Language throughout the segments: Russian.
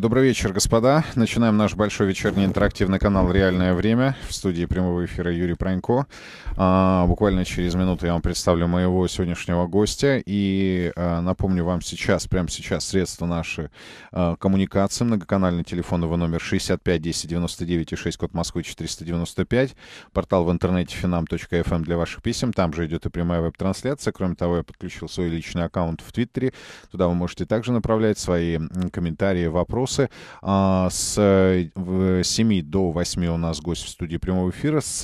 Добрый вечер, господа. Начинаем наш большой вечерний интерактивный канал «Реальное время». В студии прямого эфира Юрий Пронько. А, буквально через минуту я вам представлю моего сегодняшнего гостя. И а, напомню вам сейчас, прямо сейчас, средства наши а, коммуникации. Многоканальный телефоновый номер 65 10 99 и 6, код Москвы 495. Портал в интернете finam.fm эм для ваших писем. Там же идет и прямая веб-трансляция. Кроме того, я подключил свой личный аккаунт в Твиттере. Туда вы можете также направлять свои комментарии, вопросы вопросы. А, с 7 э, до 8 у нас гость в студии прямого эфира. С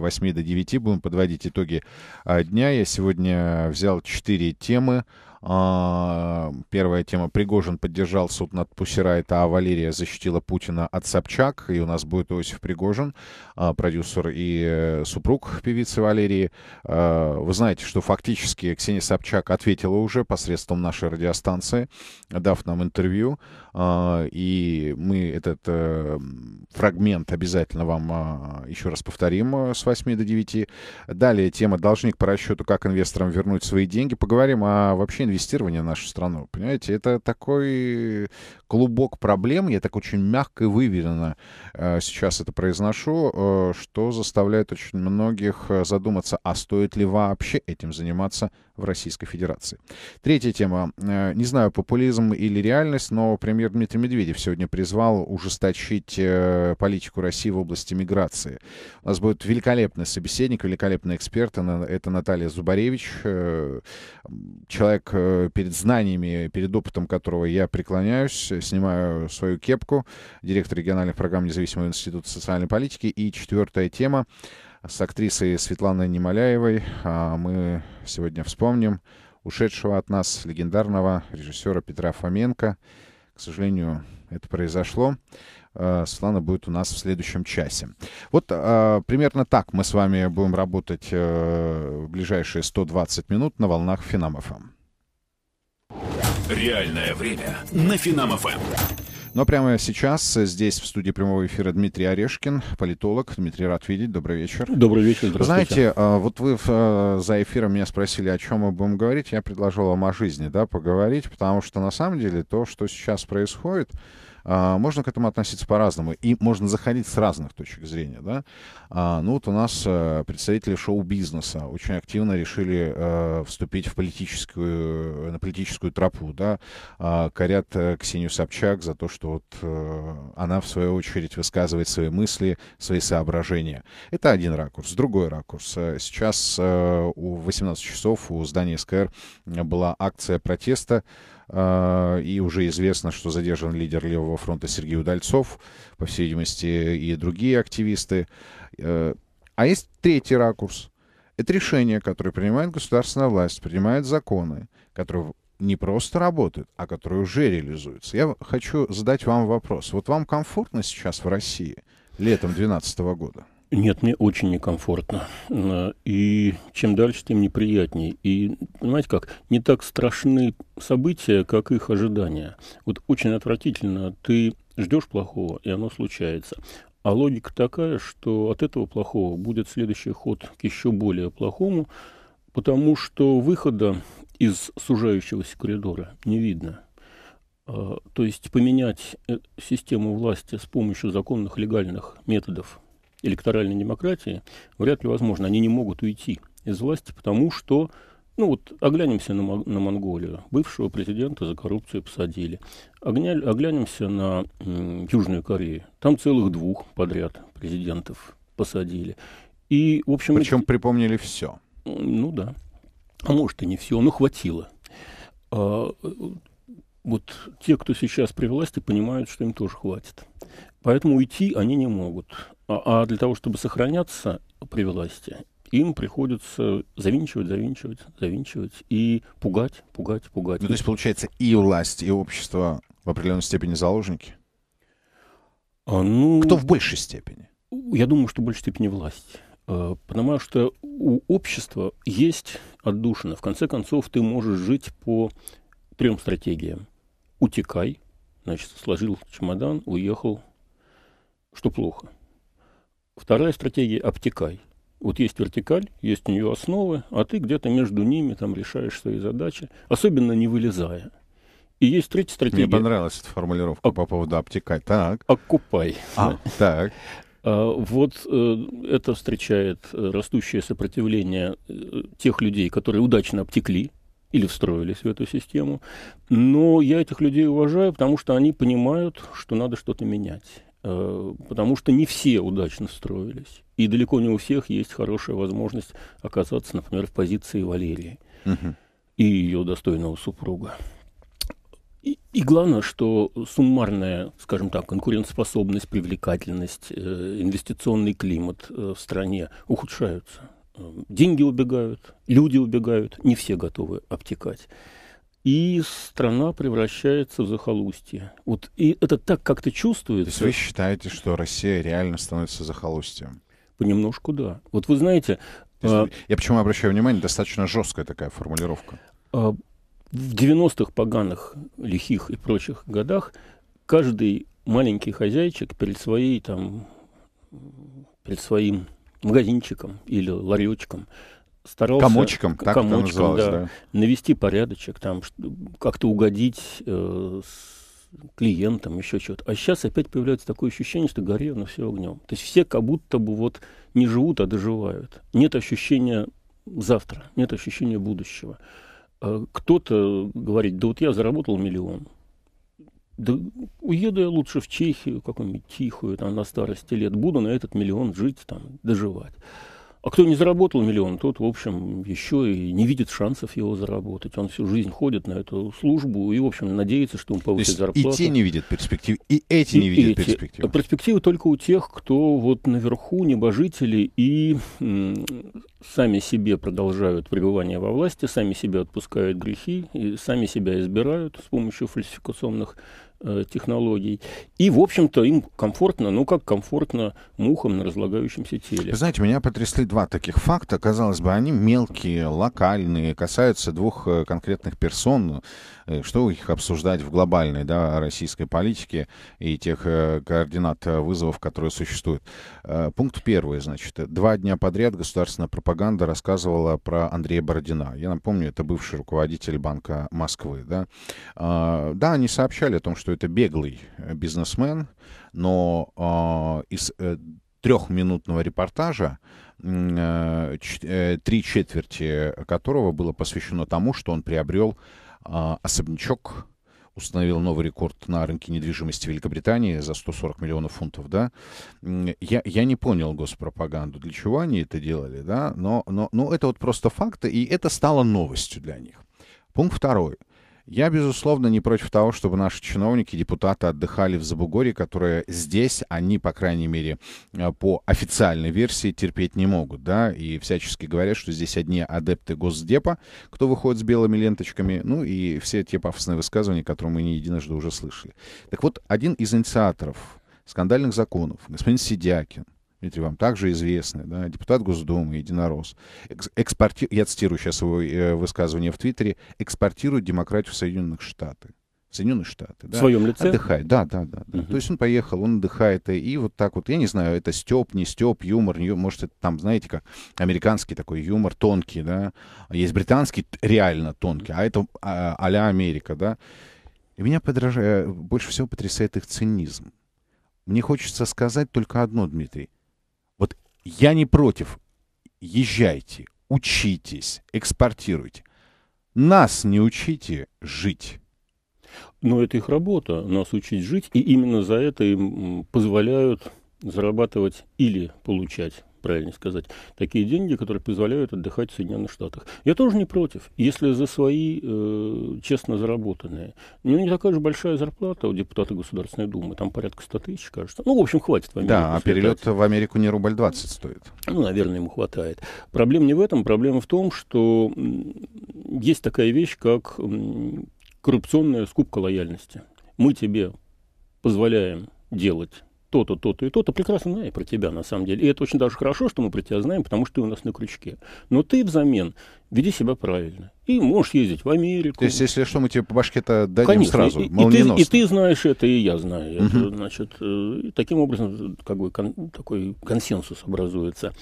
8 э, до 9 будем подводить итоги а, дня. Я сегодня взял 4 темы. А, первая тема. Пригожин поддержал суд над Пусирайт, а Валерия защитила Путина от Собчак. И у нас будет Иосиф Пригожин, продюсер и э, супруг певицы Валерии. Вы знаете, что фактически Ксения Собчак ответила уже посредством нашей радиостанции, дав нам интервью. А, и мы этот э, фрагмент обязательно вам а, еще раз повторим э, с 8 до 9. Далее тема «Должник по расчету, как инвесторам вернуть свои деньги». Поговорим о вообще инвестировании в нашу страну. Понимаете, это такой клубок проблем. Я так очень мягко и выверенно э, сейчас это произношу, что заставляет очень многих задуматься, а стоит ли вообще этим заниматься в Российской Федерации. Третья тема. Не знаю, популизм или реальность, но премьер премьер Дмитрий Медведев сегодня призвал ужесточить э, политику России в области миграции. У нас будет великолепный собеседник, великолепный эксперт. Это Наталья Зубаревич, э, человек э, перед знаниями, перед опытом которого я преклоняюсь, снимаю свою кепку, директор региональных программ Независимого института социальной политики. И четвертая тема с актрисой Светланой Немоляевой. А, мы сегодня вспомним ушедшего от нас легендарного режиссера Петра Фоменко, к сожалению, это произошло. А, Светлана будет у нас в следующем часе. Вот а, примерно так мы с вами будем работать а, в ближайшие 120 минут на волнах финам Реальное время на финам но ну, а прямо сейчас э, здесь в студии прямого эфира Дмитрий Орешкин, политолог. Дмитрий, рад видеть. Добрый вечер. Добрый вечер. Знаете, э, вот вы э, за эфиром меня спросили, о чем мы будем говорить. Я предложил вам о жизни да, поговорить, потому что на самом деле то, что сейчас происходит, а, можно к этому относиться по-разному, и можно заходить с разных точек зрения. Да? А, ну вот у нас э, представители шоу-бизнеса очень активно решили э, вступить в политическую, на политическую тропу. Да? А, корят э, Ксению Собчак за то, что вот она, в свою очередь, высказывает свои мысли, свои соображения. Это один ракурс. Другой ракурс. Сейчас у 18 часов у здания СКР была акция протеста а, и уже известно, что задержан лидер Левого фронта Сергей Удальцов, по всей видимости, и другие активисты. Э, а есть третий ракурс. Это решение, которое принимает государственная власть, принимает законы, которые не просто работают, а которые уже реализуются. Я хочу задать вам вопрос. Вот вам комфортно сейчас в России летом 2012 года? Нет, мне очень некомфортно. Э, и чем дальше, тем неприятнее. И, понимаете как, не так страшны события, как их ожидания. Вот очень отвратительно. Ты ждешь плохого, и оно случается. А логика такая, что от этого плохого будет следующий ход к еще более плохому, потому что выхода из сужающегося коридора не видно. Э, то есть поменять э, систему власти с помощью законных легальных методов электоральной демократии вряд ли возможно. Они не могут уйти из власти, потому что ну вот оглянемся на, на Монголию. Бывшего президента за коррупцию посадили. Огня, оглянемся на м, Южную Корею. Там целых двух подряд президентов посадили. И, в общем, Причем эти... припомнили все. Ну да. А может и не все, но хватило. А, вот те, кто сейчас при власти, понимают, что им тоже хватит. Поэтому уйти они не могут. А, а для того, чтобы сохраняться при власти, им приходится завинчивать, завинчивать, завинчивать и пугать, пугать, пугать. Ну, то есть, получается, и власть, и общество в определенной степени заложники? А, ну, Кто в большей степени? Я думаю, что в большей степени власть. Э, Потому что у общества есть отдушина. В конце концов, ты можешь жить по трем стратегиям. Утекай, значит, сложил чемодан, уехал, что плохо – Вторая стратегия – обтекай. Вот есть вертикаль, есть у нее основы, а ты где-то между ними там решаешь свои задачи, особенно не вылезая. И есть третья стратегия. Мне понравилась эта формулировка О... по поводу обтекай. Так. Окупай. А, так. А, вот э, это встречает э, растущее сопротивление э, тех людей, которые удачно обтекли или встроились в эту систему. Но я этих людей уважаю, потому что они понимают, что надо что-то менять. Э, потому что не все удачно строились. И далеко не у всех есть хорошая возможность оказаться, например, в позиции Валерии угу. и ее достойного супруга. И, и главное, что суммарная, скажем так, конкурентоспособность, привлекательность, э, инвестиционный климат э, в стране ухудшаются. Э, деньги убегают, люди убегают, не все готовы обтекать и страна превращается в захолустье. Вот и это так как-то чувствуется. То есть вы считаете, что Россия реально становится захолустьем? Понемножку, да. Вот вы знаете... Есть, а... Я почему обращаю внимание, достаточно жесткая такая формулировка. А, в 90-х поганых, лихих и прочих годах каждый маленький хозяйчик перед своей там перед своим магазинчиком или ларечком старался... Комочком, так комочком, это да, да. Навести порядочек, там, как-то угодить э, клиентам, еще что-то. А сейчас опять появляется такое ощущение, что на все огнем. То есть все как будто бы вот не живут, а доживают. Нет ощущения завтра, нет ощущения будущего. А кто-то говорит, да вот я заработал миллион, да уеду я лучше в Чехию, какую-нибудь тихую, там, на старости лет, буду на этот миллион жить, там, доживать. А кто не заработал миллион, тот, в общем, еще и не видит шансов его заработать. Он всю жизнь ходит на эту службу и, в общем, надеется, что он повысит То есть зарплату. И те не видят перспектив, и эти и не видят эти. перспективы. Перспективы только у тех, кто вот наверху небожители и сами себе продолжают пребывание во власти, сами себя отпускают грехи, и сами себя избирают с помощью фальсификационных Э, технологий. И, в общем-то, им комфортно, ну как комфортно мухам на разлагающемся теле. знаете, меня потрясли два таких факта. Казалось бы, они мелкие, локальные, касаются двух э, конкретных персон, Э, что их обсуждать в глобальной да, российской политике и тех э, координат э, вызовов, которые существуют. Пункт первый, значит, два дня подряд государственная пропаганда рассказывала про Андрея Бородина. Я напомню, это бывший руководитель Банка Москвы. Да, да они сообщали о том, что это беглый бизнесмен, но из трехминутного репортажа, три четверти которого было посвящено тому, что он приобрел а особнячок установил новый рекорд на рынке недвижимости Великобритании за 140 миллионов фунтов, да. Я, я не понял госпропаганду, для чего они это делали, да, но, но, но это вот просто факты, и это стало новостью для них. Пункт второй – я, безусловно, не против того, чтобы наши чиновники, депутаты отдыхали в Забугоре, которое здесь, они, по крайней мере, э, по официальной версии терпеть не могут, да, и всячески говорят, что здесь одни адепты Госдепа, кто выходит с белыми ленточками, ну и все те пафосные высказывания, которые мы не единожды уже слышали. Так вот, один из инициаторов скандальных законов, господин Сидякин, Дмитрий, вам также известный, да, депутат Госдумы, единорос. Экспорти... Я цитирую сейчас его э, высказывание в Твиттере. Экспортирует демократию в Соединенных Штаты. Соединенные Штаты. Да? В своем лице? Отдыхает, да, да, да. да. Угу. То есть он поехал, он отдыхает, и вот так вот, я не знаю, это степ, не степ, юмор, не может, это там, знаете, как американский такой юмор, тонкий, да, есть британский реально тонкий, а это а, а-ля Америка, да. И меня подражает, э, больше всего потрясает их цинизм. Мне хочется сказать только одно, Дмитрий. Я не против. Езжайте, учитесь, экспортируйте. Нас не учите жить. Но это их работа, нас учить жить, и именно за это им позволяют зарабатывать или получать правильно сказать, такие деньги, которые позволяют отдыхать в Соединенных Штатах. Я тоже не против, если за свои э, честно заработанные. У ну, него не такая же большая зарплата у депутата Государственной Думы, там порядка 100 тысяч, кажется. Ну, в общем, хватит в Америку. Да, а перелет в Америку не рубль 20 стоит. Ну, наверное, ему хватает. Проблема не в этом, проблема в том, что есть такая вещь, как коррупционная скупка лояльности. Мы тебе позволяем делать то-то, то-то и то-то, прекрасно знаю про тебя, на самом деле. И это очень даже хорошо, что мы про тебя знаем, потому что ты у нас на крючке. Но ты взамен веди себя правильно. И можешь ездить в Америку. То есть, если что, мы тебе по башке-то дадим Конечно, сразу, и, и, ты, и ты знаешь это, и я знаю угу. Значит, э, таким образом как бы, кон, такой консенсус образуется.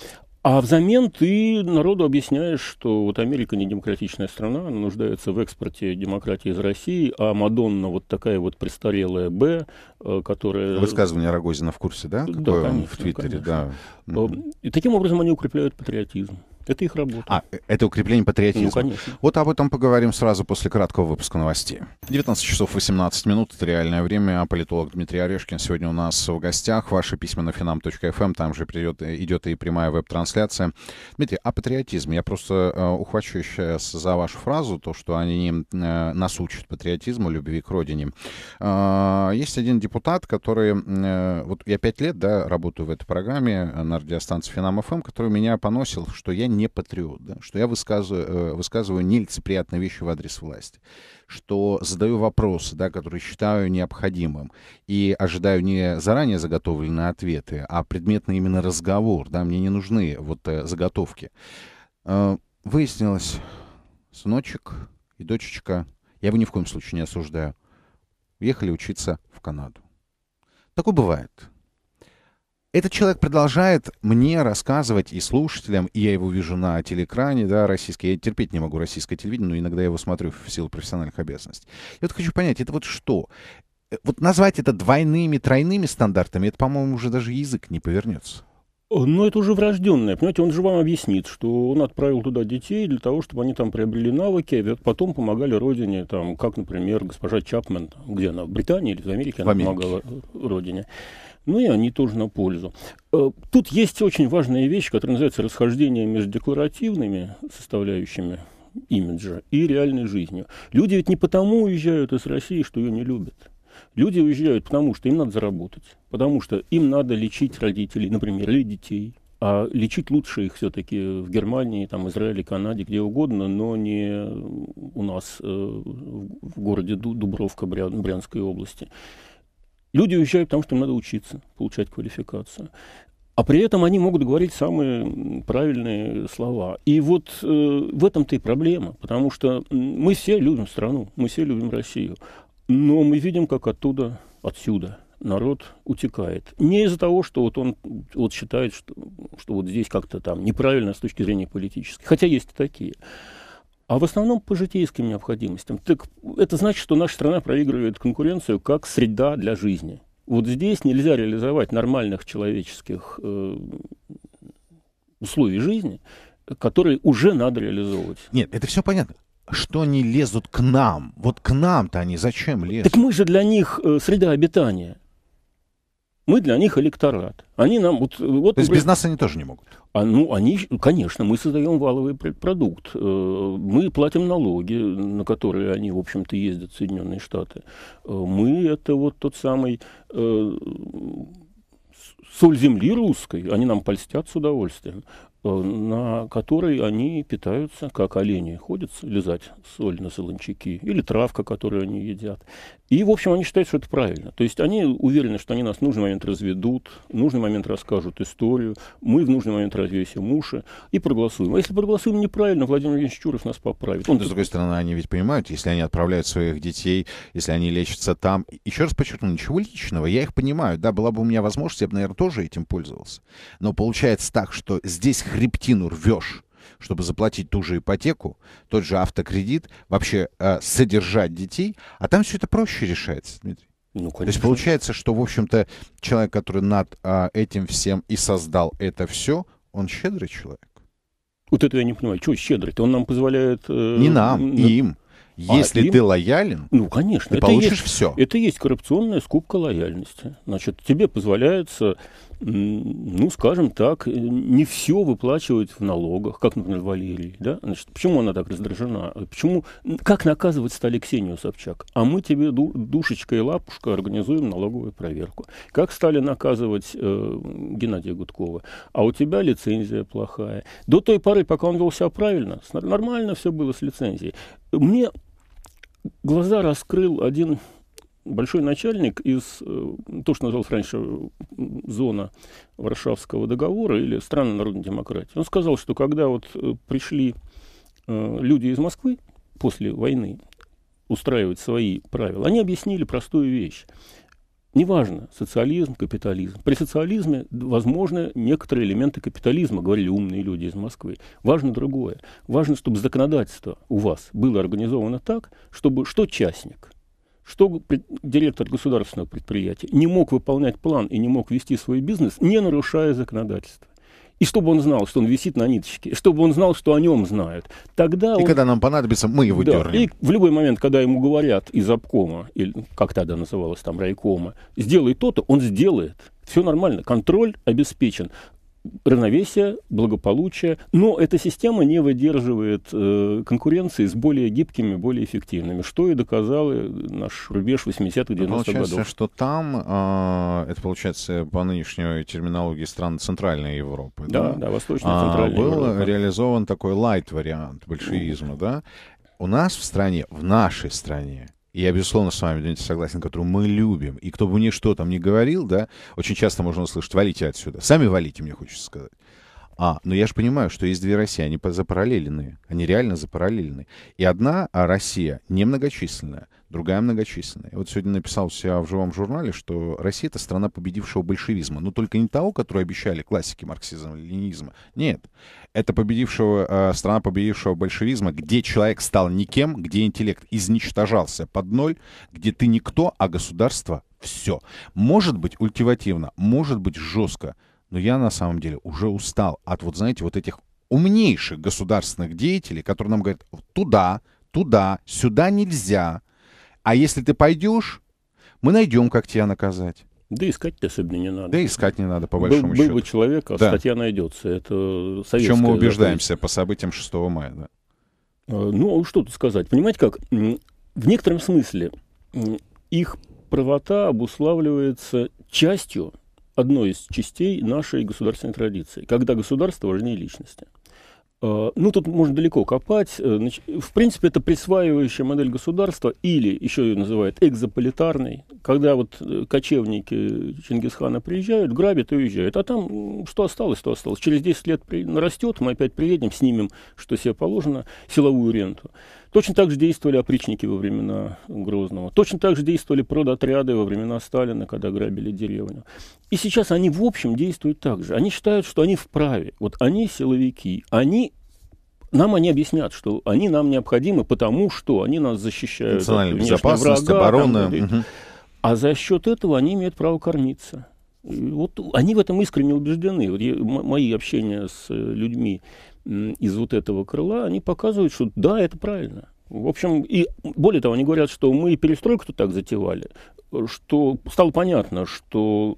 А взамен ты народу объясняешь, что вот Америка не демократичная страна, она нуждается в экспорте демократии из России, а Мадонна вот такая вот престарелая Б, э, которая... Высказывание Рогозина в курсе, да? Какое да, конечно, в Твиттере, конечно. да. Э, и таким образом они укрепляют патриотизм. Это их работа. А, э, это укрепление патриотизма. Ну, конечно. Вот об этом поговорим сразу после краткого выпуска новостей. 19 часов 18 минут, это реальное время. А политолог Дмитрий Орешкин сегодня у нас в гостях. Ваши письма на finam.fm, эм. там же придет, э, идет и прямая веб-трансляция. Дмитрий, о а патриотизме. Я просто э, ухвачу сейчас за вашу фразу, то, что они э, нас учат патриотизму, любви к родине. Э, есть один депутат, который... Э, вот я пять лет, да, работаю в этой программе на радиостанции Финам ФМ, эм», который меня поносил, что я не патриот, да, что я высказываю, э, высказываю нелицеприятные вещи в адрес власти, что задаю вопросы, да, которые считаю необходимым, и ожидаю не заранее заготовленные ответы, а предметный именно разговор, да, мне не нужны вот э, заготовки. Э, выяснилось, сыночек и дочечка, я его ни в коем случае не осуждаю, уехали учиться в Канаду. Такое бывает. Этот человек продолжает мне рассказывать и слушателям, и я его вижу на телекране, да, российский. Я терпеть не могу российское телевидение, но иногда я его смотрю в силу профессиональных обязанностей. Я вот хочу понять, это вот что? Э, вот назвать это двойными, тройными стандартами, это, по-моему, уже даже язык не повернется. Э, но ну, это уже врожденное, понимаете, он же вам объяснит, что он отправил туда детей для того, чтобы они там приобрели навыки, а потом помогали родине, там, как, например, госпожа Чапмен, где она, в Британии или в Америке, в Америке. она помогала э, родине. Ну и они тоже на пользу. Э, тут есть очень важная вещь, которая называется расхождение между декларативными составляющими имиджа и реальной жизнью. Люди ведь не потому уезжают из России, что ее не любят. Люди уезжают потому, что им надо заработать, потому что им надо лечить родителей, например, или детей. А лечить лучше их все-таки в Германии, там, Израиле, Канаде, где угодно, но не у нас э, в городе Дубровка Брянской области. Люди уезжают, потому что им надо учиться, получать квалификацию. А при этом они могут говорить самые правильные слова. И вот э, в этом-то и проблема, потому что мы все любим страну, мы все любим Россию, но мы видим, как оттуда, отсюда народ утекает. Не из-за того, что вот он вот считает, что, что вот здесь как-то там неправильно с точки зрения политической, хотя есть и такие а в основном по житейским необходимостям. Так это значит, что наша страна проигрывает конкуренцию как среда для жизни. Вот здесь нельзя реализовать нормальных человеческих э, условий жизни, которые уже надо реализовывать. Нет, это все понятно. Что они лезут к нам? Вот к нам-то они зачем лезут? Так мы же для них э, среда обитания. Мы для них электорат. Они нам вот, э, вот То есть без нас они тоже не могут. А, ну, они, конечно, мы создаем валовый продукт. Э, мы платим налоги, на которые они, в общем-то, ездят в Соединенные Штаты. Э, мы это вот тот самый соль земли русской, они нам польстят с удовольствием. Э, на которой они питаются, как олени, ходят лизать соль на солончаки, или травка, которую они едят. И, в общем, они считают, что это правильно. То есть они уверены, что они нас в нужный момент разведут, в нужный момент расскажут историю, мы в нужный момент развесим уши и проголосуем. А если проголосуем неправильно, Владимир Евгеньевич Чуров нас поправит. Он... С другой стороны, они ведь понимают, если они отправляют своих детей, если они лечатся там. Еще раз подчеркну, ничего личного, я их понимаю. Да, была бы у меня возможность, я бы, наверное, тоже этим пользовался. Но получается так, что здесь хребтину рвешь, чтобы заплатить ту же ипотеку, тот же автокредит, вообще э, содержать детей, а там все это проще решается, Дмитрий. Ну, конечно. То есть получается, что, в общем-то, человек, который над а, этим всем и создал это все, он щедрый человек. Вот это я не понимаю. что щедрый Он нам позволяет... Э, не нам, на... им. А Если а, ты им... лоялен, ну, конечно, ты это получишь есть, все. Это и есть коррупционная скупка лояльности. Значит, тебе позволяется ну, скажем так, э, не все выплачивают в налогах, как, например, Валерий. Да? Значит, почему она так раздражена? Почему, как наказывать стали Ксению Собчак? А мы тебе, душечка и лапушка, организуем налоговую проверку. Как стали наказывать э, Геннадия Гудкова? А у тебя лицензия плохая. До той поры, пока он вел себя правильно, нормально все было с лицензией. Мне глаза раскрыл один Большой начальник из, э, то, что называлось раньше зона Варшавского договора или страны народной демократии, он сказал, что когда вот э, пришли э, люди из Москвы после войны устраивать свои правила, они объяснили простую вещь. Неважно, социализм, капитализм. При социализме возможны некоторые элементы капитализма, говорили умные люди из Москвы. Важно другое. Важно, чтобы законодательство у вас было организовано так, чтобы что частник, что директор государственного предприятия не мог выполнять план и не мог вести свой бизнес, не нарушая законодательство. И чтобы он знал, что он висит на ниточке, чтобы он знал, что о нем знают. Тогда и он... когда нам понадобится, мы его да, дернем. И в любой момент, когда ему говорят из обкома, или как тогда называлось там райкома, сделай то-то, он сделает. Все нормально, контроль обеспечен равновесия, благополучия, но эта система не выдерживает э, конкуренции с более гибкими, более эффективными, что и доказал э, наш рубеж 80-х, 90-х годов. Получается, что там, э, это получается по нынешней терминологии стран Центральной Европы, да? Да, да Восточная, а, Был Европа. реализован такой лайт-вариант большевизма, да? У нас в стране, в нашей стране, и я, безусловно, с вами, Денис, согласен, которую мы любим. И кто бы мне что там ни говорил, да, очень часто можно услышать, валите отсюда. Сами валите, мне хочется сказать. А, но я же понимаю, что есть две России, они запараллелены, они реально запараллелены. И одна а Россия немногочисленная, другая многочисленная. Вот сегодня написал у себя в живом журнале, что Россия — это страна победившего большевизма. Но только не того, который обещали классики марксизма и ленинизма. Нет, это победившего, э, страна победившего большевизма, где человек стал никем, где интеллект изничтожался под ноль, где ты никто, а государство все. Может быть ультивативно, может быть жестко, но я на самом деле уже устал от вот, знаете, вот этих умнейших государственных деятелей, которые нам говорят, туда, туда, сюда нельзя. А если ты пойдешь, мы найдем, как тебя наказать. Да искать-то особенно не надо. Да искать не надо, по большому был, счету. Был бы человек, а да. статья найдется. Это советская В чем мы убеждаемся по событиям 6 мая, да? А, ну, что тут сказать. Понимаете как, в некотором смысле их правота обуславливается частью, одной из частей нашей государственной традиции, когда государство важнее личности. А, ну, тут можно далеко копать. Э, в принципе, это присваивающая модель государства, или еще ее называют экзополитарной, когда вот э, кочевники Чингисхана приезжают, грабят и уезжают. А там что осталось, то осталось. Через 10 лет растет, мы опять приедем, снимем, что себе положено, силовую ренту. Точно так же действовали опричники во времена Грозного. Точно так же действовали продотряды во времена Сталина, когда грабили деревню. И сейчас они, в общем, действуют так же. Они считают, что они вправе. Вот они силовики, они нам они объяснят, что они нам необходимы, потому что они нас защищают. Национальная безопасность, врага, оборона. Там, угу. А за счет этого они имеют право кормиться. И вот они в этом искренне убеждены. Вот я, мои общения с э, людьми из вот этого крыла, они показывают, что да, это правильно. В общем, и более того, они говорят, что мы перестройку так затевали, что стало понятно, что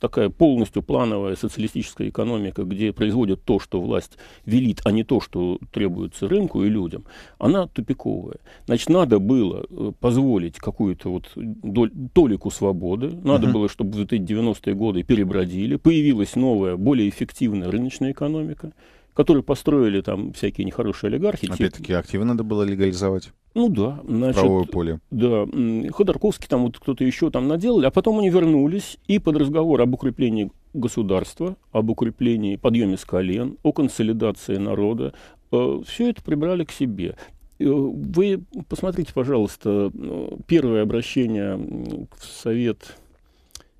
такая полностью плановая социалистическая экономика, где производят то, что власть велит, а не то, что требуется рынку и людям, она тупиковая. Значит, надо было э, позволить какую-то вот дол- толику свободы, надо uh-huh. было, чтобы вот эти 90-е годы перебродили, появилась новая, более эффективная рыночная экономика которые построили там всякие нехорошие олигархи. Опять-таки, активы надо было легализовать. Ну да. Значит, Правовое поле. Да. Ходорковский там вот кто-то еще там наделали, а потом они вернулись, и под разговор об укреплении государства, об укреплении подъеме с колен, о консолидации народа, э, все это прибрали к себе. Э, вы посмотрите, пожалуйста, э, первое обращение в Совет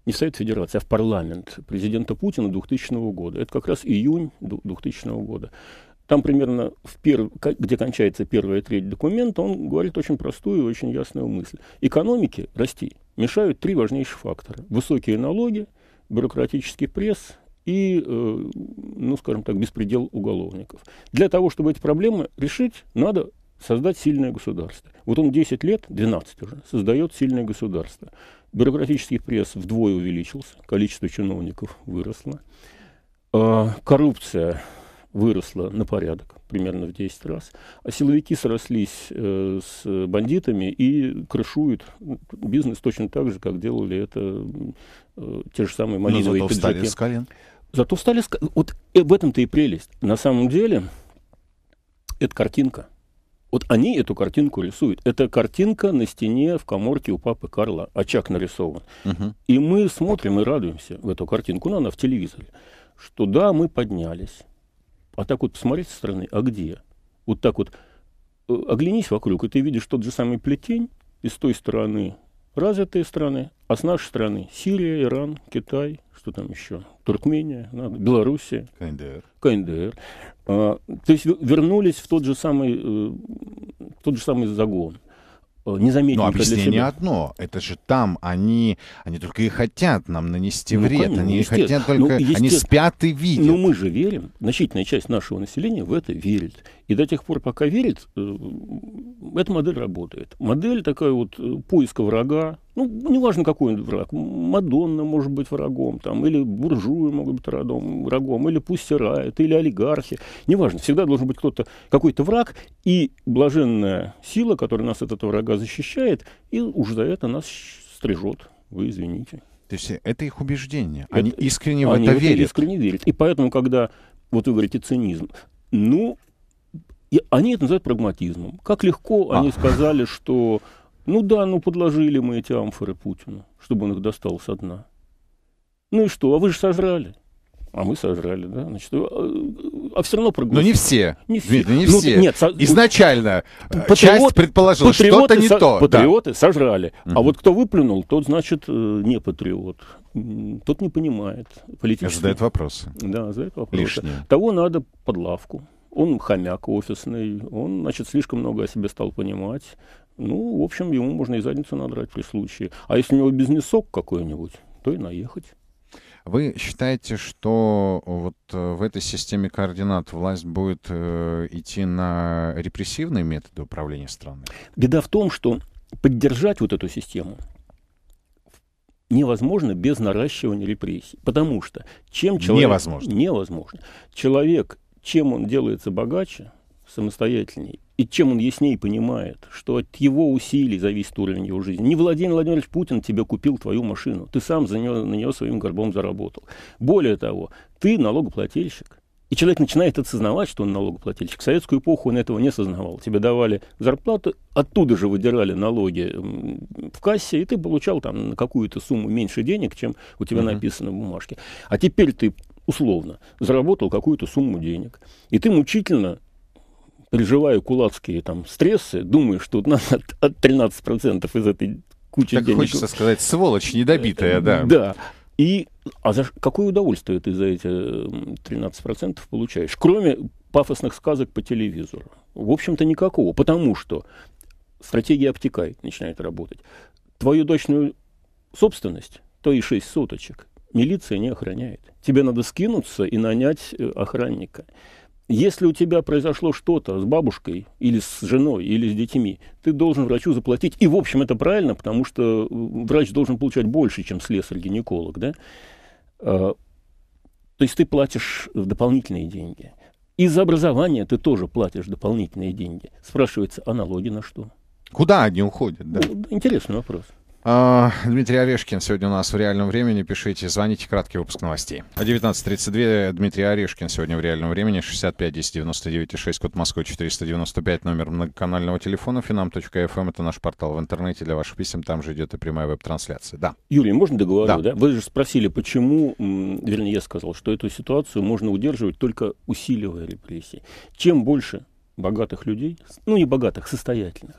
не в Совет Федерации, а в парламент президента Путина 2000 года. Это как раз июнь 2000 года. Там примерно, в перв... где кончается первая треть документа, он говорит очень простую и очень ясную мысль. Экономике расти мешают три важнейших фактора. Высокие налоги, бюрократический пресс и, э, ну, скажем так, беспредел уголовников. Для того, чтобы эти проблемы решить, надо создать сильное государство. Вот он 10 лет, 12 уже, создает сильное государство. Бюрократический пресс вдвое увеличился, количество чиновников выросло. А, коррупция выросла на порядок, примерно в 10 раз. А силовики срослись э, с бандитами и крышуют бизнес точно так же, как делали это э, те же самые малиновые Но зато встали с колен. Зато встали с колен. Вот э, в этом-то и прелесть. На самом деле, это картинка – вот они эту картинку рисуют. Это картинка на стене в коморке у папы Карла. Очаг нарисован. Угу. И мы смотрим и радуемся в эту картинку. Ну, она в телевизоре. Что да, мы поднялись. А так вот посмотреть со стороны, а где? Вот так вот э, оглянись вокруг, и ты видишь тот же самый плетень из той стороны развитые страны, а с нашей стороны Сирия, Иран, Китай, что там еще? Туркмения, надо, Белоруссия. КНДР. КНДР. А, то есть вернулись в тот же самый, э, тот же самый загон а, незаметненько Но объяснение одно. Это же там они, они только и хотят нам нанести ну, вред. Конечно, они хотят ну, только... Ну, они спят и видят. Но мы же верим. Значительная часть нашего населения в это верит. И до тех пор, пока верит, э, эта модель работает. Модель такая вот э, поиска врага, ну, неважно, какой он враг, Мадонна может быть врагом, там, или буржуи могут быть врагом, врагом или пусть рает, или олигархи, неважно, всегда должен быть кто-то, какой-то враг, и блаженная сила, которая нас от этого врага защищает, и уж за это нас стрижет, вы извините. То есть это их убеждение, это, они искренне в они это верят. Они искренне верят, и поэтому, когда, вот вы говорите, цинизм, ну, и они это называют прагматизмом. Как легко а. они сказали, что ну да, ну подложили мы эти амфоры Путину, чтобы он их достал со дна. Ну и что? А вы же сожрали. А мы сожрали, да? Значит, а, а все равно проголосовали. Но не все. Не все. Дмитрий, не ну, Нет, со... Ну, Изначально патриот, э, часть предположила, что-то не со... то. Патриоты да. сожрали. Угу. А вот кто выплюнул, тот, значит, э, не патриот. Тот не понимает политически. Задает вопросы. Да, задает вопросы. Лишние. Того надо под лавку. Он хомяк офисный, он, значит, слишком много о себе стал понимать, ну, в общем, ему можно и задницу надрать при случае. А если у него бизнесок какой-нибудь, то и наехать. Вы считаете, что э, вот э, в этой системе координат власть будет э, идти на репрессивные методы управления страной? Беда в том, что поддержать вот эту систему невозможно без наращивания репрессий. Потому что чем человек... Невозможно. Невозможно. Человек, чем он делается богаче, самостоятельней. И чем он яснее понимает, что от его усилий зависит уровень его жизни. Не Владимир Владимирович Путин тебе купил твою машину. Ты сам за нее, на нее своим горбом заработал. Более того, ты налогоплательщик. И человек начинает осознавать, что он налогоплательщик. В советскую эпоху он этого не осознавал. Тебе давали зарплату, оттуда же выдирали налоги в кассе, и ты получал там какую-то сумму меньше денег, чем у тебя uh-huh. написано в бумажке. А теперь ты условно заработал какую-то сумму денег. И ты мучительно переживаю кулацкие там стрессы, думаю, что надо от, от 13% из этой кучи так денег... хочется сказать, сволочь недобитая, э, да. Э, да. И а за какое удовольствие ты за эти 13% получаешь? Кроме пафосных сказок по телевизору. В общем-то, никакого. Потому что стратегия обтекает, начинает работать. Твою дочную собственность, то и 6 соточек, милиция не охраняет. Тебе надо скинуться и нанять э, охранника. Если у тебя произошло что-то с бабушкой или с женой или с детьми, ты должен врачу заплатить. И, в общем, это правильно, потому что врач должен получать больше, чем слесарь-гинеколог. Да? А, то есть ты платишь дополнительные деньги. И за образование ты тоже платишь дополнительные деньги. Спрашивается, а налоги на что? Куда они уходят? Да? Ну, интересный вопрос. А, Дмитрий Орешкин сегодня у нас в реальном времени. Пишите, звоните, краткий выпуск новостей. 19.32, а Дмитрий Орешкин сегодня в реальном времени. 65 10 99 6, код Москвы 495, номер многоканального телефона. Финам.фм, эм. это наш портал в интернете для ваших писем. Там же идет и прямая веб-трансляция. Да. Юрий, можно договорю, да. да? Вы же спросили, почему, вернее, я сказал, что эту ситуацию можно удерживать только усиливая репрессии. Чем больше богатых людей, ну не богатых, состоятельных,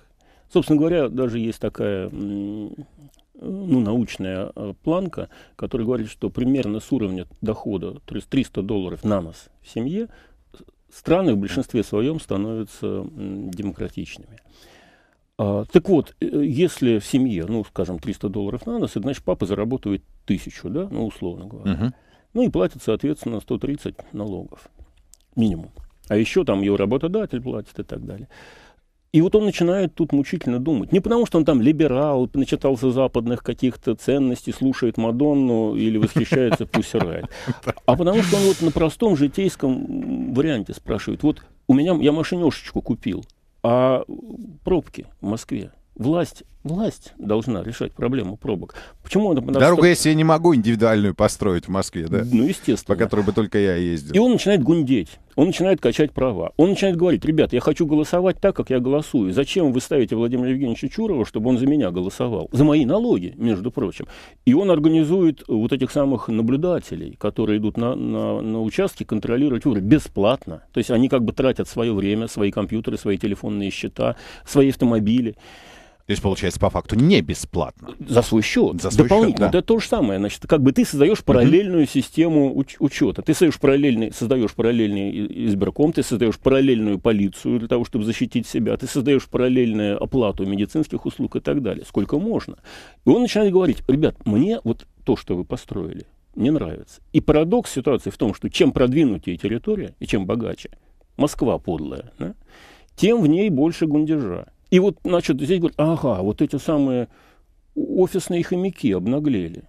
Собственно говоря, даже есть такая ну, научная а, планка, которая говорит, что примерно с уровня дохода, то есть 300 долларов на нас в семье, страны в большинстве своем становятся демократичными. А, так вот, э, если в семье, ну, скажем, 300 долларов на нас, это значит, папа заработает тысячу, да, ну, условно говоря. Угу. Ну, и платит, соответственно, 130 налогов минимум. А еще там его работодатель платит и так далее. И вот он начинает тут мучительно думать. Не потому, что он там либерал, начитался западных каких-то ценностей, слушает Мадонну или восхищается Пусси А потому, что он вот на простом житейском варианте спрашивает. Вот у меня, я машинешечку купил, а пробки в Москве. Власть Власть должна решать проблему пробок. Почему она... Дорогу я себе не могу индивидуальную построить в Москве, да? Ну, естественно. По которой бы только я ездил. И он начинает гундеть, он начинает качать права. Он начинает говорить, ребят, я хочу голосовать так, как я голосую. Зачем вы ставите Владимира Евгеньевича Чурова, чтобы он за меня голосовал? За мои налоги, между прочим. И он организует вот этих самых наблюдателей, которые идут на, на, на участки контролировать выборы бесплатно. То есть они как бы тратят свое время, свои компьютеры, свои телефонные счета, свои автомобили. То есть, получается, по факту не бесплатно. За свой счет. За свой Дополнительно. Счет, да. Это то же самое. Значит, как бы ты создаешь параллельную uh-huh. систему уч- учета. Ты создаешь параллельный, создаешь параллельный избирком, ты создаешь параллельную полицию для того, чтобы защитить себя, ты создаешь параллельную оплату медицинских услуг и так далее. Сколько можно. И он начинает говорить, ребят, мне вот то, что вы построили, не нравится. И парадокс ситуации в том, что чем продвинутее территория и чем богаче, Москва подлая, да, тем в ней больше гундежа. И вот, значит, здесь говорят, ага, вот эти самые офисные хомяки обнаглели.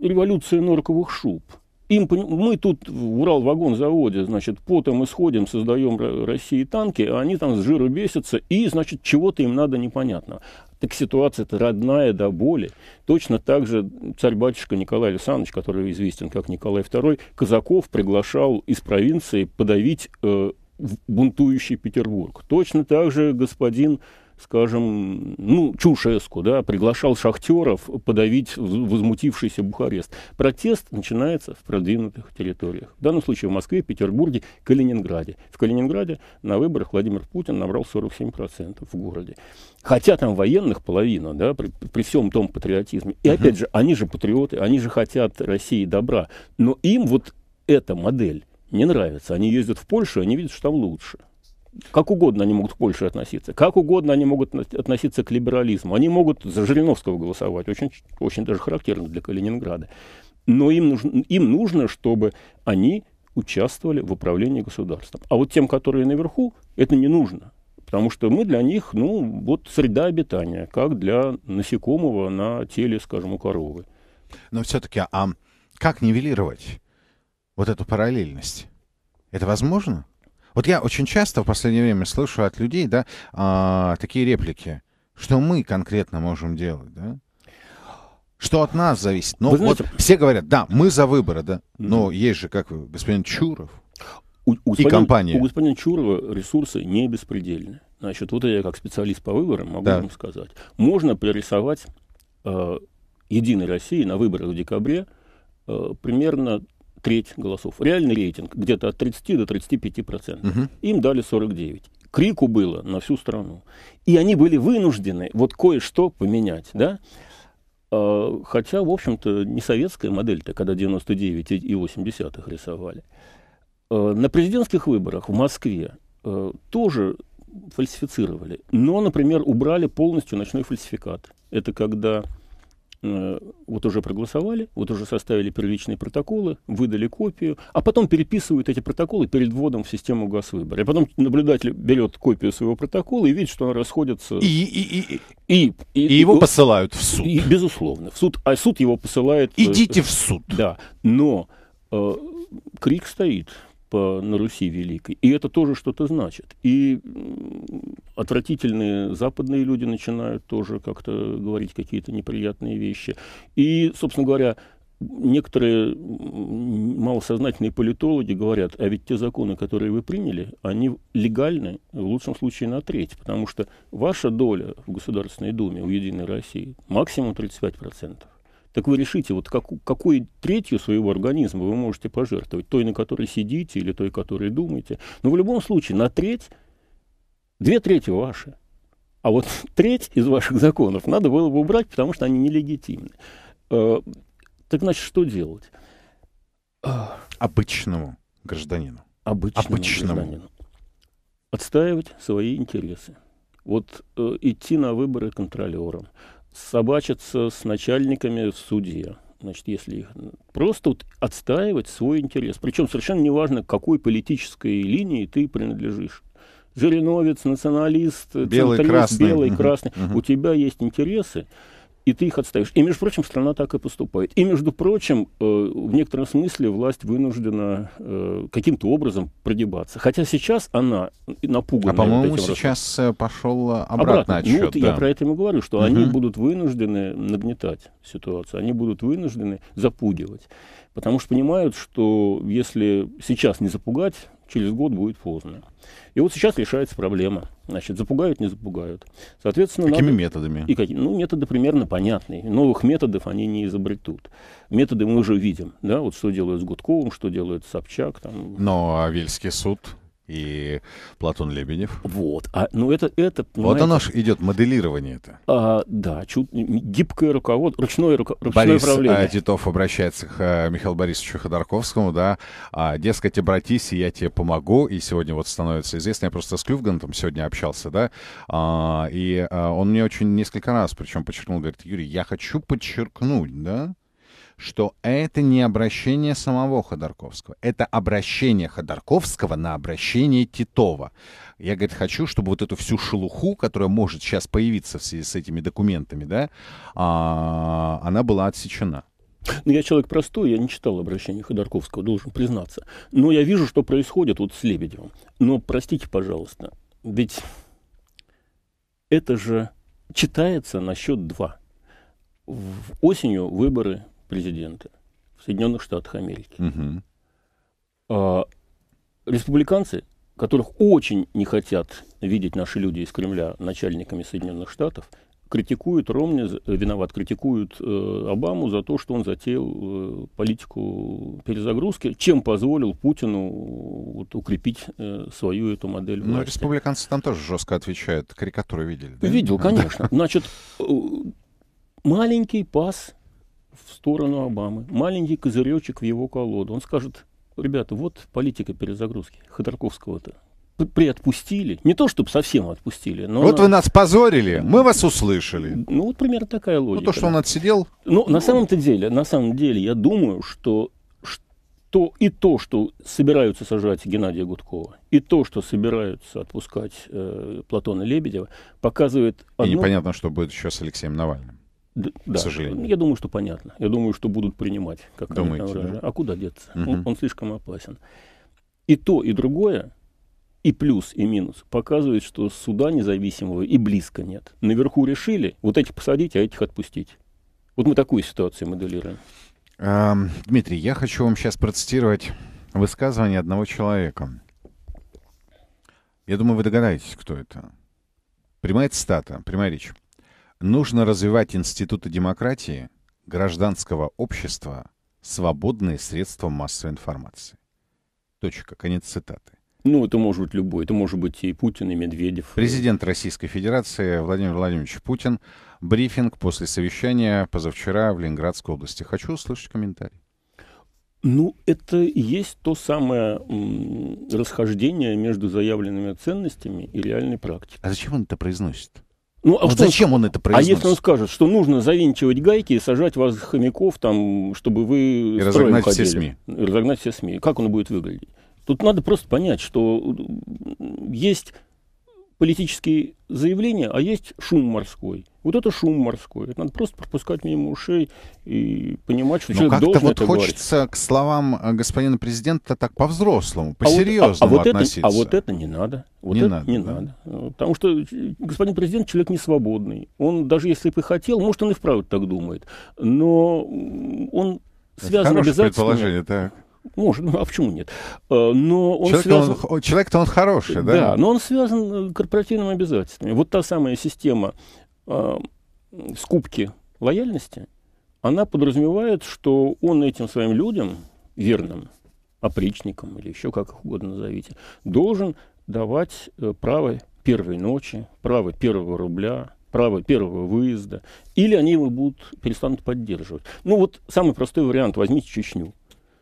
Революция норковых шуб. Им, мы тут в Урал-вагонзаводе, значит, потом исходим, создаем России танки, а они там с жиру бесятся, и, значит, чего-то им надо непонятно. Так ситуация-то родная до боли. Точно так же царь-батюшка Николай Александрович, который известен как Николай II, казаков приглашал из провинции подавить э, бунтующий Петербург. Точно так же господин скажем, ну, Чушеску, да, приглашал шахтеров подавить возмутившийся Бухарест. Протест начинается в продвинутых территориях. В данном случае в Москве, Петербурге, Калининграде. В Калининграде на выборах Владимир Путин набрал 47% в городе. Хотя там военных половина, да, при, при всем том патриотизме. И опять же, они же патриоты, они же хотят России добра. Но им вот эта модель не нравится. Они ездят в Польшу, они видят, что там лучше. Как угодно они могут к Польше относиться, как угодно они могут относиться к либерализму. Они могут за Жириновского голосовать, очень, очень даже характерно для Калининграда. Но им нужно, им нужно, чтобы они участвовали в управлении государством. А вот тем, которые наверху, это не нужно. Потому что мы для них, ну, вот среда обитания, как для насекомого на теле, скажем, у коровы. Но все-таки, а как нивелировать вот эту параллельность. Это возможно? Вот я очень часто в последнее время слышу от людей, да, а, такие реплики, что мы конкретно можем делать, да? Что от нас зависит. Но ну, знаете, вот все говорят, да, мы за выборы, да. Но есть же, как вы, господин Чуров у, у и компания. У господина Чурова ресурсы не беспредельны. Значит, вот я как специалист по выборам могу да. вам сказать. Можно прорисовать э, Единой России на выборах в декабре э, примерно треть голосов. Реальный рейтинг где-то от 30 до 35 процентов. Угу. Им дали 49. Крику было на всю страну. И они были вынуждены вот кое-что поменять, да? А, хотя, в общем-то, не советская модель-то, когда 99 и 80-х рисовали. А, на президентских выборах в Москве а, тоже фальсифицировали. Но, например, убрали полностью ночной фальсификат. Это когда Э, вот уже проголосовали, вот уже составили первичные протоколы, выдали копию, а потом переписывают эти протоколы перед вводом в систему госвыбора. И потом наблюдатель берет копию своего протокола и видит, что она расходится... И, и, и, и, и, и его и, посылают в суд. И, безусловно, в суд. А суд его посылает... Э, Идите в суд. Да, но э, крик стоит по, на Руси Великой. И это тоже что-то значит. И отвратительные западные люди начинают тоже как-то говорить какие-то неприятные вещи. И, собственно говоря, некоторые малосознательные политологи говорят, а ведь те законы, которые вы приняли, они легальны в лучшем случае на треть, потому что ваша доля в Государственной Думе, в Единой России, максимум 35%. Так вы решите, вот как, какой третью своего организма вы можете пожертвовать? Той, на которой сидите, или той, которой думаете? Но в любом случае, на треть, две трети ваши. А вот треть из ваших законов надо было бы убрать, потому что они нелегитимны. Э, так значит, что делать? Э, обычному гражданину. Обычному, Обычному. гражданину. Отстаивать свои интересы. Вот э, идти на выборы контролером – собачиться с начальниками в суде. Значит, если их просто вот отстаивать свой интерес. Причем совершенно неважно, к какой политической линии ты принадлежишь. Жириновец, националист, белый, центрист, красный. белый, красный. У тебя есть интересы и ты их отстаешь. И, между прочим, страна так и поступает. И, между прочим, э, в некотором смысле власть вынуждена э, каким-то образом прогибаться. Хотя сейчас она напугана. А, по-моему, сейчас раз... Э, пошел обратный обратно. отсчет. Ну, вот да. я про это и говорю, что угу. они будут вынуждены нагнетать ситуацию, они будут вынуждены запугивать. Потому что понимают, что если сейчас не запугать, Через год будет поздно. И вот сейчас решается проблема. Значит, запугают, не запугают. Соответственно, Какими надо... методами? И какие... Ну, методы примерно понятные. Новых методов они не изобретут. Методы мы уже видим. Да? Вот что делают с Гудковым, что делают с Собчак. Там... Но а суд и Платон Лебедев. Вот. А, ну, это... это вот оно же идет моделирование это. А, да, чуть, гибкое руководство, ручное, руко, ручное Борис управление. Э, Борис Титов обращается к э, Михаилу Борисовичу Ходорковскому, да, а, дескать, обратись, и я тебе помогу. И сегодня вот становится известно, я просто с Клювгантом сегодня общался, да, а, и а, он мне очень несколько раз, причем подчеркнул, говорит, Юрий, я хочу подчеркнуть, да, что это не обращение самого Ходорковского, это обращение Ходорковского на обращение Титова. Я, говорит, хочу, чтобы вот эту всю шелуху, которая может сейчас появиться в связи с этими документами, да, а, она была отсечена. Ну, я человек простой, я не читал обращение Ходорковского, должен признаться. Но я вижу, что происходит вот с Лебедевым. Но простите, пожалуйста, ведь это же читается на счет два. В осенью выборы президента в Соединенных Штатах Америки. Угу. А, республиканцы, которых очень не хотят видеть наши люди из Кремля начальниками Соединенных Штатов, критикуют Ромни, э, виноват, критикуют э, Обаму за то, что он затеял э, политику перезагрузки, чем позволил Путину э, вот, укрепить э, свою эту модель ну, власти. Но республиканцы там тоже жестко отвечают, карикатуры видели, да? Видел, конечно. Значит, э, маленький пас в сторону Обамы, маленький козыречек в его колоду. Он скажет, ребята, вот политика перезагрузки Ходорковского-то. Приотпустили. Не то, чтобы совсем отпустили. Но вот она... вы нас позорили, мы вас услышали. Ну, вот примерно такая логика. Ну, то, что он отсидел. Ну, на самом-то деле, на самом деле, я думаю, что то и то, что собираются сажать Геннадия Гудкова, и то, что собираются отпускать э, Платона Лебедева, показывает... Одно... И непонятно, что будет еще с Алексеем Навальным да, к сожалению. Я думаю, что понятно. Я думаю, что будут принимать, как Думаете, Да? А куда деться? Угу. Он, он слишком опасен. И то, и другое, и плюс, и минус, показывает, что суда независимого и близко нет. Наверху решили вот этих посадить, а этих отпустить. Вот мы такую ситуацию моделируем. А, Дмитрий, я хочу вам сейчас процитировать высказывание одного человека. Я думаю, вы догадаетесь, кто это. Прямая цитата, прямая речь. Нужно развивать институты демократии, гражданского общества, свободные средства массовой информации. Точка. Конец цитаты. Ну, это может быть любой. Это может быть и Путин, и Медведев. Президент Российской Федерации Владимир Владимирович Путин. Брифинг после совещания позавчера в Ленинградской области. Хочу услышать комментарий. Ну, это и есть то самое расхождение между заявленными ценностями и реальной практикой. А зачем он это произносит? Ну, а вот зачем он, он это а произносит? А если он скажет, что нужно завинчивать гайки и сажать вас хомяков, там, чтобы вы и разогнать ходили, все СМИ. И разогнать все СМИ. Как он будет выглядеть? Тут надо просто понять, что есть политические заявления, а есть шум морской. Вот это шум морской. Это надо просто пропускать мимо ушей и понимать, что Но ну, человек должен вот это хочется говорить. к словам э, господина президента так по-взрослому, по-серьезному а вот, а, а вот относиться. Это, а вот это не надо. Вот не это надо, не да? надо. Э, потому что э, господин президент человек не свободный. Он даже если бы хотел, может, он и вправду так думает, но он это связан обязательно... предположение, так. Может, ну а почему нет? Э, но он человек связан... он, человек-то он хороший, да? Да, но он связан э, корпоративными обязательствами. Вот та самая система э, скупки лояльности, она подразумевает, что он этим своим людям, верным, опричникам или еще как их угодно назовите, должен давать э, право первой ночи, право первого рубля, право первого выезда, или они его будут перестанут поддерживать. Ну вот самый простой вариант, возьмите Чечню.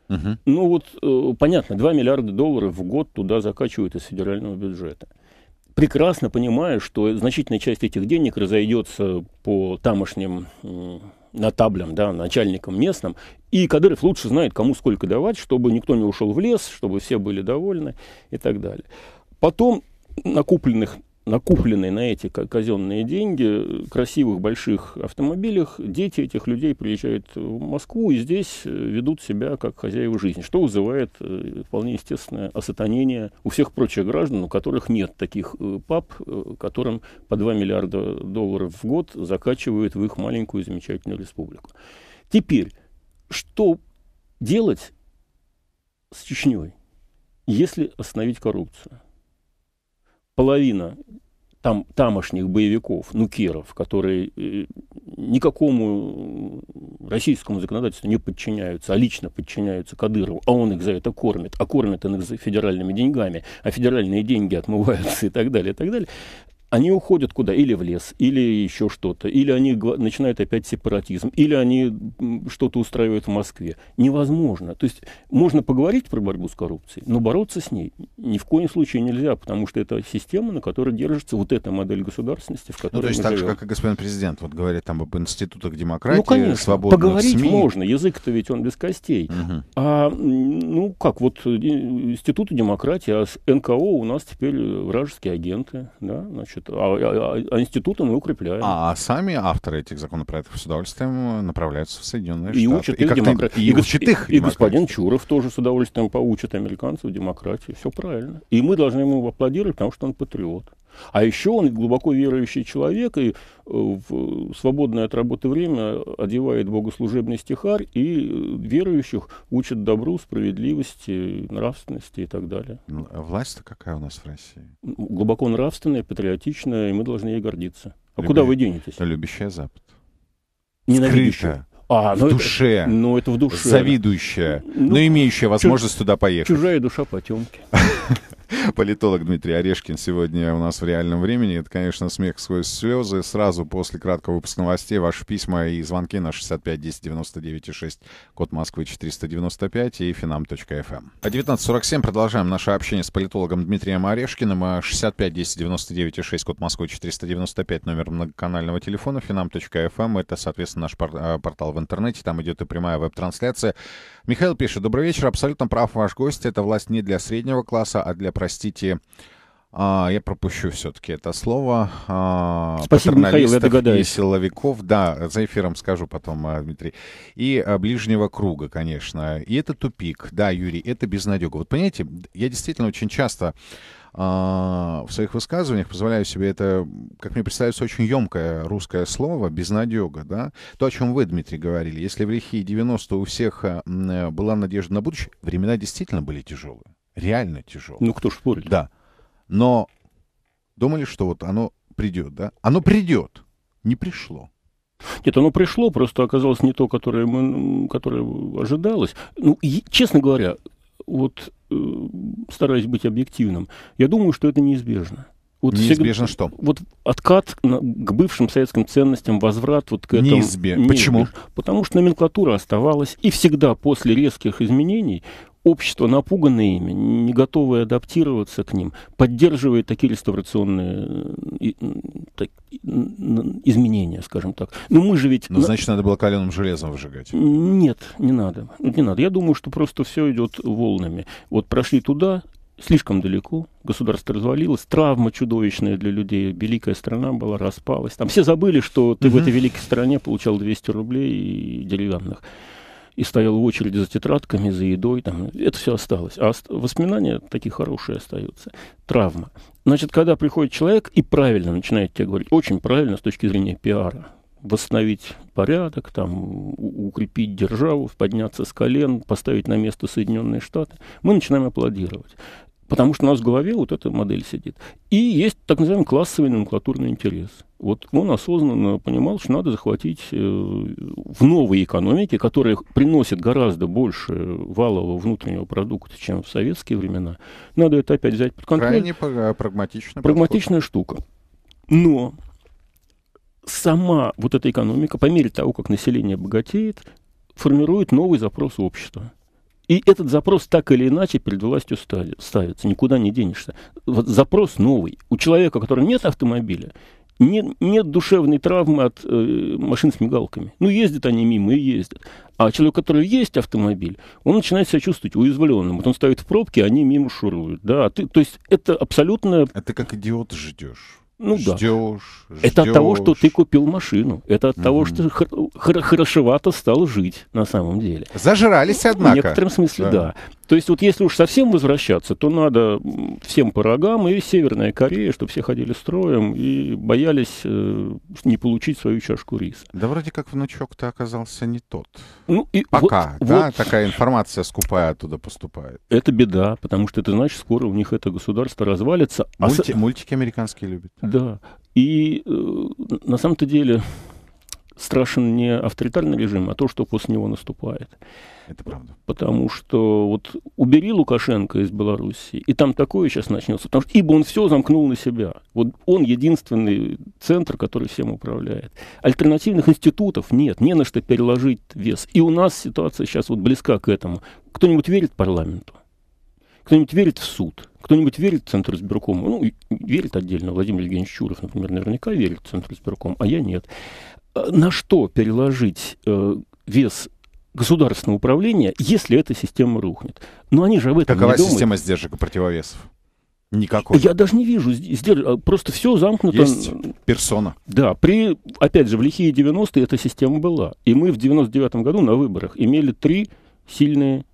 Угу. Ну вот, э, понятно, 2 миллиарда долларов в год туда закачивают из федерального бюджета. Прекрасно понимая, что значительная часть этих денег разойдется по тамошним на натаблям, да, начальникам местным. И Кадыров лучше знает, кому сколько давать, чтобы никто не ушел в лес, чтобы все были довольны и так далее. Потом накупленных накупленные на эти казенные деньги красивых больших автомобилях дети этих людей приезжают в Москву и здесь э, ведут себя как хозяева жизни, что вызывает э, вполне естественное осатанение у всех прочих граждан, у которых нет таких э, пап, которым по 2 миллиарда долларов в год закачивают в их маленькую замечательную республику. Теперь, что делать с Чечней, если остановить коррупцию? половина там, тамошних боевиков, нукеров, которые э, никакому российскому законодательству не подчиняются, а лично подчиняются Кадырову, а он их за это кормит, а кормит он их за федеральными деньгами, а федеральные деньги отмываются и так далее, и так далее они уходят куда? Или в лес, или еще что-то, или они начинают опять сепаратизм, или они что-то устраивают в Москве. Невозможно. То есть можно поговорить про борьбу с коррупцией, но бороться с ней ни в коем случае нельзя, потому что это система, на которой держится вот эта модель государственности, в которой ну, то есть так живем. же, как и господин президент вот говорит там об институтах ну, демократии, ну, конечно, свободных поговорить СМИ. можно, язык-то ведь он без костей. Угу. А, ну, как вот э, институты демократии, а НКО у нас теперь э, вражеские агенты, да, значит, нет. А, а, а, а институты мы укрепляем. А, а сами авторы этих законопроектов с удовольствием направляются в Соединенные и Штаты. Учат и, демокра... и, и учат их И, и господин Чуров тоже с удовольствием поучит американцев демократии. Все правильно. И мы должны ему аплодировать, потому что он патриот. А еще он глубоко верующий человек, и э, в свободное от работы время одевает богослужебный стихарь, и э, верующих учат добру, справедливости, нравственности и так далее. А власть-то какая у нас в России? Глубоко нравственная, патриотичная, и мы должны ей гордиться. А Люби... куда вы денетесь? Любящая Запад. Ненавидящая. А, в ну душе. Это, ну, это в душе. Завидующая, ну, но имеющая возможность чуж, туда поехать. Чужая душа потемки. Политолог Дмитрий Орешкин сегодня у нас в реальном времени. Это, конечно, смех сквозь слезы. Сразу после краткого выпуска новостей ваши письма и звонки на 65 10 99 6, код Москвы 495 и finam.fm. 19.47 эм. продолжаем наше общение с политологом Дмитрием Орешкиным. 65 10 99 6, код Москвы 495, номер многоканального телефона finam.fm. Эм. Это, соответственно, наш э, портал в интернете. Там идет и прямая веб-трансляция. Михаил пишет. Добрый вечер. Абсолютно прав ваш гость. Это власть не для среднего класса, а для простите, а, я пропущу все-таки это слово. А, Спасибо, Михаил, я догадаюсь. И силовиков, да, за эфиром скажу потом, а, Дмитрий. И а, ближнего круга, конечно. И это тупик, да, Юрий, это безнадега. Вот понимаете, я действительно очень часто а, в своих высказываниях позволяю себе это, как мне представляется, очень емкое русское слово «безнадега», да? То, о чем вы, Дмитрий, говорили. Если в лихие 90 у всех а, была надежда на будущее, времена действительно были тяжелые реально тяжело. Ну, кто ж спорит? Да. Но думали, что вот оно придет, да? Оно придет. Не пришло. Нет, оно пришло, просто оказалось не то, которое, мы, которое ожидалось. Ну, и, честно говоря, вот э, стараясь быть объективным, я думаю, что это неизбежно. Вот неизбежно всегда, что? Вот откат на, к бывшим советским ценностям, возврат вот к этому. Неизбе... Неизбежно. Почему? Потому что номенклатура оставалась, и всегда после резких изменений общество, напуганное ими, не готовое адаптироваться к ним, поддерживает такие реставрационные э, изменения, скажем так. Но мы же ведь... Ну, значит, надо было каленым железом выжигать. Нет, не надо. Не надо. Я думаю, что просто все идет волнами. Вот прошли туда, слишком далеко, государство развалилось, травма чудовищная для людей, великая страна была, распалась. Там все забыли, что ты mm-hmm. в этой великой стране получал 200 рублей и деревянных и стоял в очереди за тетрадками, за едой. Там, это все осталось. А воспоминания такие хорошие остаются. Травма. Значит, когда приходит человек и правильно начинает тебе говорить, очень правильно с точки зрения пиара, восстановить порядок, там, укрепить державу, подняться с колен, поставить на место Соединенные Штаты, мы начинаем аплодировать. Потому что у нас в голове вот эта модель сидит. И есть так называемый классовый номенклатурный интерес. Вот он осознанно понимал, что надо захватить э, в новой экономике, которая приносит гораздо больше валового внутреннего продукта, чем в советские времена. Надо это опять взять под контроль. Крайне прагматичная, прагматичная штука. Но сама вот эта экономика, по мере того, как население богатеет, формирует новый запрос общества. И этот запрос так или иначе перед властью ставится, никуда не денешься. Вот запрос новый. У человека, у которого нет автомобиля, нет, нет душевной травмы от э, машин с мигалками. Ну, ездят они мимо и ездят. А человек, у которого есть автомобиль, он начинает себя чувствовать уязвленным. Вот он стоит в пробке, а они мимо шуруют. Да, а ты, то есть это абсолютно... А ты как идиот ждешь. Ну ждешь, да. Ждешь. Это от того, что ты купил машину. Это от mm того, что хор- хорошевато стал жить на самом деле. Зажрались, однако. В некотором смысле, да. да. То есть вот если уж совсем возвращаться, то надо всем по и Северная Корея, чтобы все ходили строем и боялись э, не получить свою чашку риса. Да вроде как внучок-то оказался не тот. Ну, и Пока, вот, да, вот... такая информация скупая оттуда поступает. Это беда, потому что это значит, скоро у них это государство развалится. А Мульти... А... Мультики американские любят. Да, и э, на самом-то деле страшен не авторитарный режим, а то, что после него наступает. Это правда. Потому что вот убери Лукашенко из Беларуси, и там такое сейчас начнется, потому что ибо он все замкнул на себя. Вот он единственный центр, который всем управляет. Альтернативных институтов нет, не на что переложить вес. И у нас ситуация сейчас вот близка к этому. Кто-нибудь верит парламенту? Кто-нибудь верит в суд? Кто-нибудь верит в Центр избиркома? Ну, верит отдельно. Владимир Евгеньевич Чуров, например, наверняка верит в Центр избиркома, а я нет на что переложить э, вес государственного управления, если эта система рухнет. Но они же об этом Какова не думают. система сдержек и противовесов? Никакой. Я даже не вижу. Здесь а, просто все замкнуто. Есть персона. Да. При, опять же, в лихие 90-е эта система была. И мы в 99-м году на выборах имели три сильные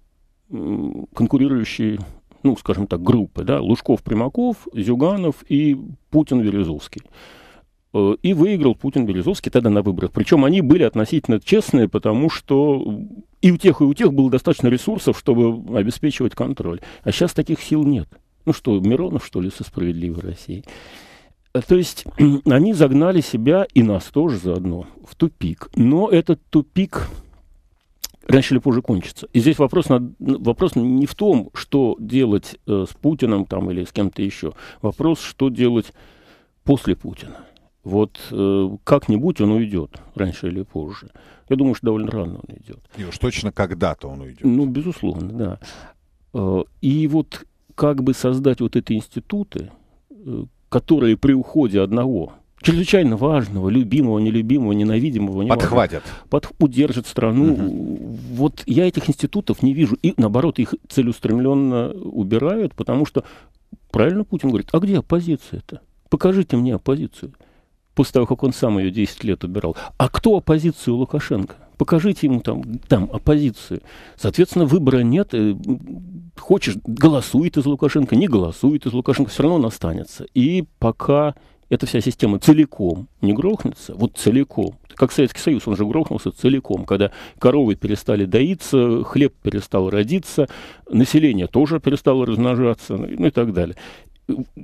конкурирующие, ну, скажем так, группы. Да? Лужков-Примаков, Зюганов и Путин-Верезовский. Э, и выиграл Путин Березовский тогда на выборах. Причем они были относительно честные, потому что и у тех, и у тех было достаточно ресурсов, чтобы обеспечивать контроль. А сейчас таких сил нет. Ну что, Миронов, что ли, со справедливой Россией? Э, то есть они загнали себя и нас тоже заодно в тупик. Но этот тупик раньше или позже кончится. И здесь вопрос, на, вопрос не в том, что делать э, с Путиным там, или с кем-то еще. Вопрос, что делать после Путина. Вот э, как-нибудь он уйдет, раньше или позже. Я думаю, что довольно рано он уйдет. И уж точно когда-то он уйдет. Ну, безусловно, да. Э, и вот как бы создать вот эти институты, э, которые при уходе одного чрезвычайно важного, любимого, нелюбимого, ненавидимого. Подхватят. Под, удержат страну. Угу. Вот я этих институтов не вижу. И, наоборот, их целеустремленно убирают, потому что, правильно Путин говорит, а где оппозиция-то? Покажите мне оппозицию после того, как он сам ее 10 лет убирал. А кто оппозицию Лукашенко? Покажите ему там, там оппозицию. Соответственно, выбора нет. Э, хочешь, голосует из Лукашенко, не голосует из Лукашенко, все равно он останется. И пока эта вся система целиком не грохнется, вот целиком, как Советский Союз, он же грохнулся целиком, когда коровы перестали доиться, хлеб перестал родиться, население тоже перестало размножаться, ну и так далее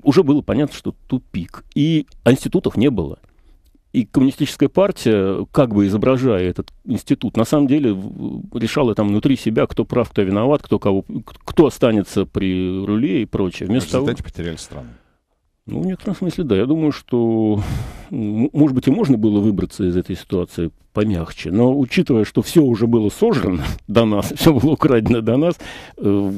уже было понятно, что тупик. И институтов не было. И коммунистическая партия, как бы изображая этот институт, на самом деле решала там внутри себя, кто прав, кто виноват, кто, кого, кто останется при руле и прочее. Вместо того... потеряли страну. Ну, в некотором смысле, да. Я думаю, что, может быть, и можно было выбраться из этой ситуации помягче. Но учитывая, что все уже было сожрано до нас, все было украдено до нас, э,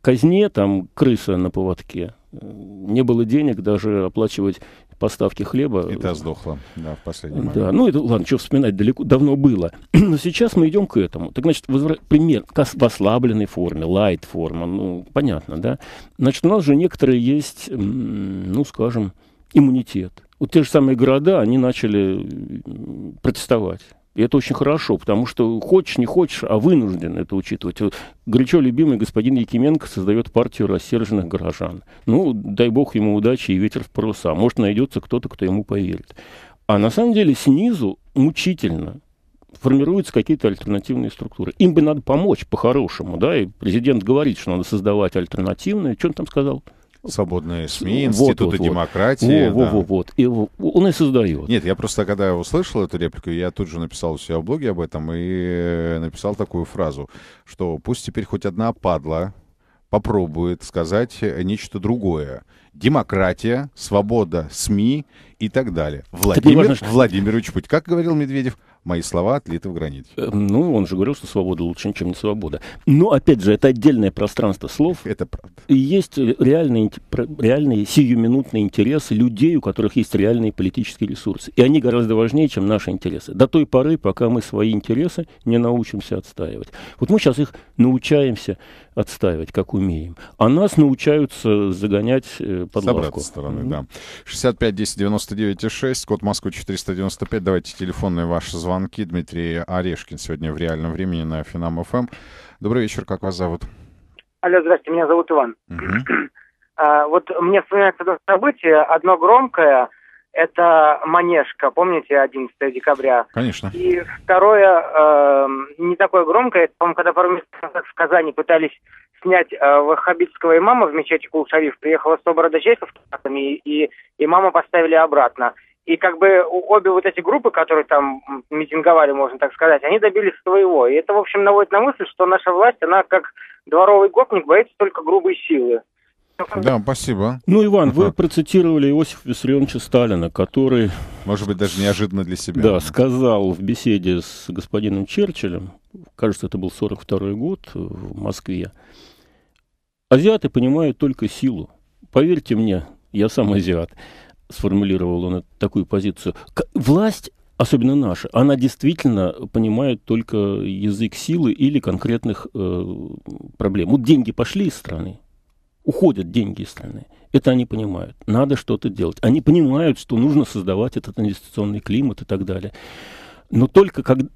казне там крыса на поводке, не было денег даже оплачивать поставки хлеба. И та сдохла, да, в последний момент. Да, ну это, ладно, что вспоминать, далеко, давно было. Но сейчас мы идем к этому. Так, значит, возвра... пример, в ослабленной форме, лайт форма, ну, понятно, да. Значит, у нас же некоторые есть, ну, скажем, иммунитет. Вот те же самые города, они начали протестовать. И это очень хорошо, потому что хочешь, не хочешь, а вынужден это учитывать. Горячо любимый господин Якименко создает партию рассерженных горожан. Ну, дай бог ему удачи и ветер в паруса. Может, найдется кто-то, кто ему поверит. А на самом деле снизу мучительно формируются какие-то альтернативные структуры. Им бы надо помочь по-хорошему, да, и президент говорит, что надо создавать альтернативные. Что он там сказал? Свободные СМИ, Институты вот, вот, демократии. Вот, да. вот, вот, И он и создает. Нет, я просто, когда услышал эту реплику, я тут же написал у себя в блоге об этом и э, написал такую фразу, что пусть теперь хоть одна падла попробует сказать э, нечто другое. Демократия, свобода СМИ и так далее. Владимир так важно, Владимирович Путь. Как говорил Медведев, мои слова отлиты в гранит. Э, ну, он же говорил, что свобода лучше, чем не свобода. Но, опять же, это отдельное пространство слов. Это правда. И есть реальные, реальные сиюминутные интересы людей, у которых есть реальные политические ресурсы. И они гораздо важнее, чем наши интересы. До той поры, пока мы свои интересы не научимся отстаивать. Вот мы сейчас их научаемся отстаивать, как умеем. А нас научаются загонять э, под С лавку. стороны, mm-hmm. да. 65 10 99 6, код Москвы 495. Давайте телефонные ваши звонки. Дмитрий Орешкин сегодня в реальном времени на Финам ФМ. Эм. Добрый вечер, как вас зовут? Алло, здравствуйте, меня зовут Иван. Mm-hmm. а, вот мне вспоминается два событие, Одно громкое – это Манежка, помните, 11 декабря? Конечно. И второе, э, не такое громкое, это, по-моему, когда пару месяцев в Казани пытались снять э, ваххабитского имама в мечети Кул-Шариф, приехала 100 бородачей со автоматами, и, и имама поставили обратно. И как бы обе вот эти группы, которые там митинговали, можно так сказать, они добились своего. И это, в общем, наводит на мысль, что наша власть, она как дворовый гопник боится только грубой силы. Да, спасибо. Ну, Иван, вы процитировали Иосифа Виссарионовича Сталина, который... Может быть, даже неожиданно для себя. Да, сказал в беседе с господином Черчиллем, кажется, это был 42-й год в Москве, «Азиаты понимают только силу. Поверьте мне, я сам азиат», — сформулировал он такую позицию. «Власть особенно наша, она действительно понимает только язык силы или конкретных э, проблем. Вот деньги пошли из страны, уходят деньги из страны. Это они понимают. Надо что-то делать. Они понимают, что нужно создавать этот инвестиционный климат и так далее. Но только когда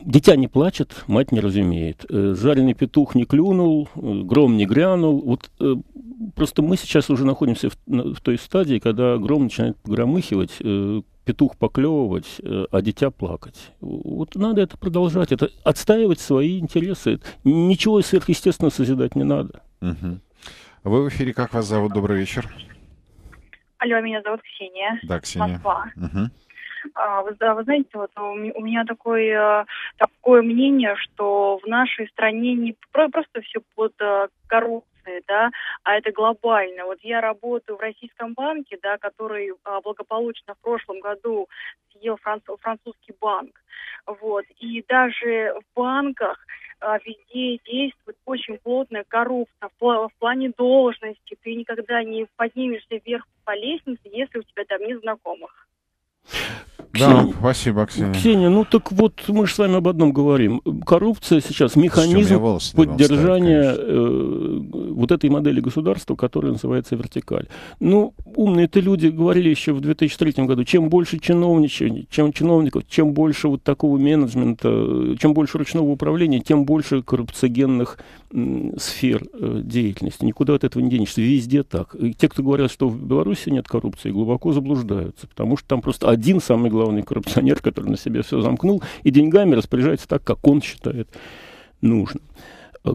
Дитя не плачет, мать не разумеет. Э, жареный петух не клюнул, э, гром не грянул. Вот э, просто мы сейчас уже находимся в, в той стадии, когда гром начинает громыхивать, петух поклевывать, а дитя плакать. Вот надо это продолжать, это отстаивать свои интересы. Ничего сверхъестественного созидать не надо. Угу. Вы в эфире, как вас зовут? Добрый вечер. Алло, меня зовут Ксения. Да, Ксения. Москва. Угу. вы, да, вы знаете, вот э, у меня такое, э, такое мнение, что в нашей стране не просто все под э, коррупцией, да, а это глобально. Вот я работаю в российском банке, да, который а, благополучно в прошлом году съел франц- французский банк. Вот. И даже в банках а, везде действует очень плотная коррупция в плане должности. Ты никогда не поднимешься вверх по лестнице, если у тебя там нет знакомых да, спасибо, Ксения. Ксения, ну так вот мы же с вами об одном говорим. Коррупция сейчас механизм поддержания ставит, э, вот этой модели государства, которая называется вертикаль. Ну, умные то люди говорили еще в 2003 году, чем больше чиновничества, чем чиновников, чем больше вот такого менеджмента, э, чем больше ручного управления, тем больше коррупциогенных сфер э, деятельности. Никуда от этого не денешься. Везде так. И те, кто говорят, что в Беларуси нет коррупции, глубоко заблуждаются, потому что там просто один самый главный коррупционер, который на себе все замкнул, и деньгами распоряжается так, как он считает нужным.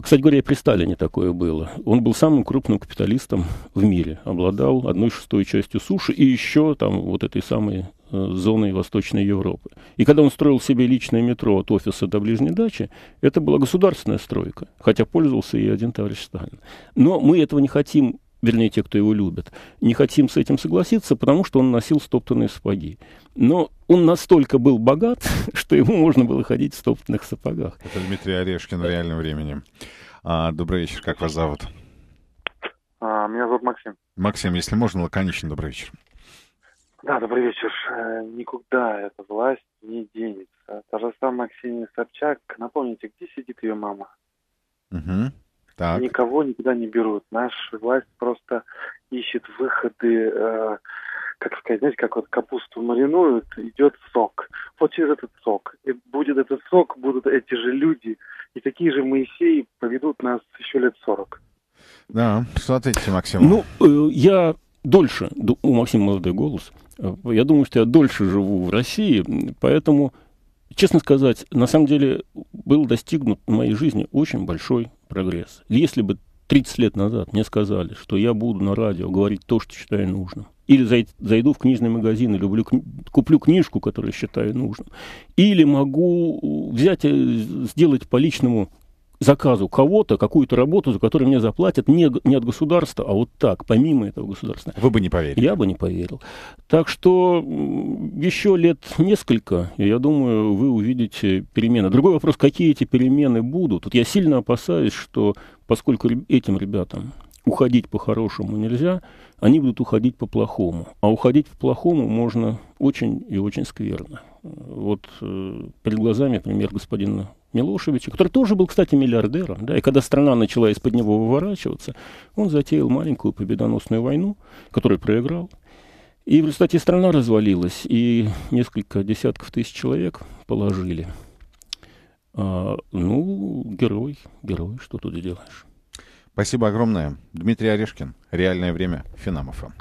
Кстати говоря, и при Сталине такое было. Он был самым крупным капиталистом в мире. Обладал одной шестой частью суши и еще там вот этой самой э, зоной Восточной Европы. И когда он строил себе личное метро от офиса до ближней дачи, это была государственная стройка, хотя пользовался и один товарищ Сталин. Но мы этого не хотим вернее, те, кто его любят, не хотим с этим согласиться, потому что он носил стоптанные сапоги. Но он настолько был богат, что ему можно было ходить в стоптанных сапогах. Это Дмитрий Орешкин в реальном времени. А, добрый вечер, как вас зовут? А, меня зовут Максим. Максим, если можно, лаконично добрый вечер. Да, добрый вечер. Э, никуда эта власть не денется. Та же самая Ксения Собчак. Напомните, где сидит ее мама? Угу. Так. Никого никуда не берут. Наша власть просто ищет выходы, э, как сказать, знаете, как вот капусту маринуют, идет сок. Вот через этот сок. И будет этот сок, будут эти же люди. И такие же Моисеи поведут нас еще лет сорок. Да, смотрите, Максим. Ну, э, я дольше, у Максима молодой голос, э, я думаю, что я дольше живу в России, поэтому, честно сказать, на самом деле был достигнут в моей жизни очень большой прогресс. Если бы 30 лет назад мне сказали, что я буду на радио говорить то, что считаю нужным, или зайду в книжный магазин и люблю, куплю книжку, которую считаю нужным, или могу э, взять, э, сделать по личному заказу кого-то какую-то работу, за которую мне заплатят не, не от государства, а вот так, помимо этого государства. Вы бы не поверили. Я бы не поверил. Так что еще лет несколько, я думаю, вы увидите перемены. Другой вопрос, какие эти перемены будут. Тут я сильно опасаюсь, что поскольку этим ребятам уходить по-хорошему нельзя, они будут уходить по-плохому. А уходить по-плохому можно очень и очень скверно. Вот э, перед глазами пример господина Милошевича, который тоже был, кстати, миллиардером, да, и когда страна начала из-под него выворачиваться, он затеял маленькую победоносную войну, которую проиграл. И в результате страна развалилась, и несколько десятков тысяч человек положили. А, ну, герой, герой, что тут делаешь? Спасибо огромное. Дмитрий Орешкин. Реальное время Финамофа.